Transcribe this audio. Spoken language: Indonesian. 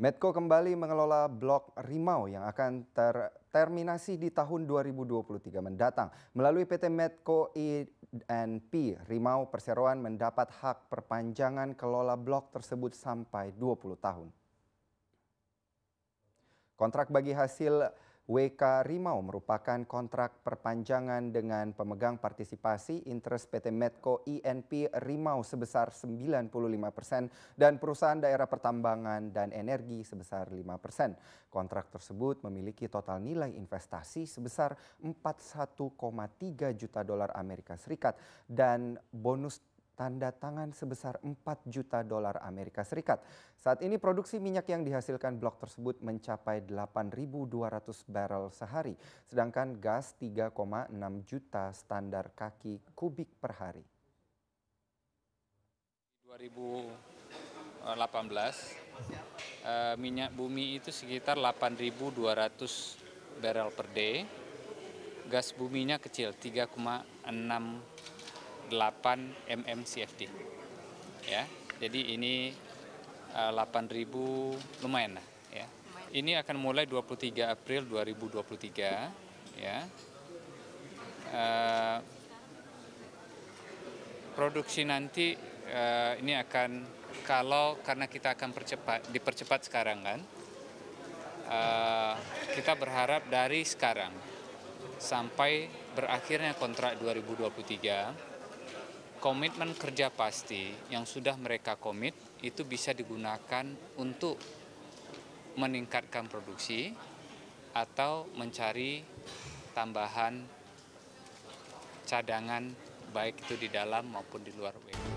Medco kembali mengelola Blok Rimau yang akan terminasi di tahun 2023 mendatang. Melalui PT Medco INP, Rimau Perseroan mendapat hak perpanjangan kelola blok tersebut sampai 20 tahun. Kontrak bagi hasil WK Rimau merupakan kontrak perpanjangan dengan pemegang partisipasi interest PT Medco INP Rimau sebesar 95 persen dan perusahaan daerah pertambangan dan energi sebesar 5 persen. Kontrak tersebut memiliki total nilai investasi sebesar 41,3 juta dolar Amerika Serikat dan bonus tanda tangan sebesar 4 juta dolar Amerika Serikat. Saat ini produksi minyak yang dihasilkan blok tersebut mencapai 8.200 barrel sehari, sedangkan gas 3,6 juta standar kaki kubik per hari. 2018 eh, minyak bumi itu sekitar 8.200 barrel per day. Gas buminya kecil 3,6 8 mm CFD. Ya, jadi ini 8.000 eh, lumayan lah ya. Ini akan mulai 23 April 2023 ya. Uh, produksi nanti uh, ini akan kalau karena kita akan percepat dipercepat sekarang kan. Uh, kita berharap dari sekarang sampai berakhirnya kontrak 2023 komitmen kerja pasti yang sudah mereka komit itu bisa digunakan untuk meningkatkan produksi atau mencari tambahan cadangan baik itu di dalam maupun di luar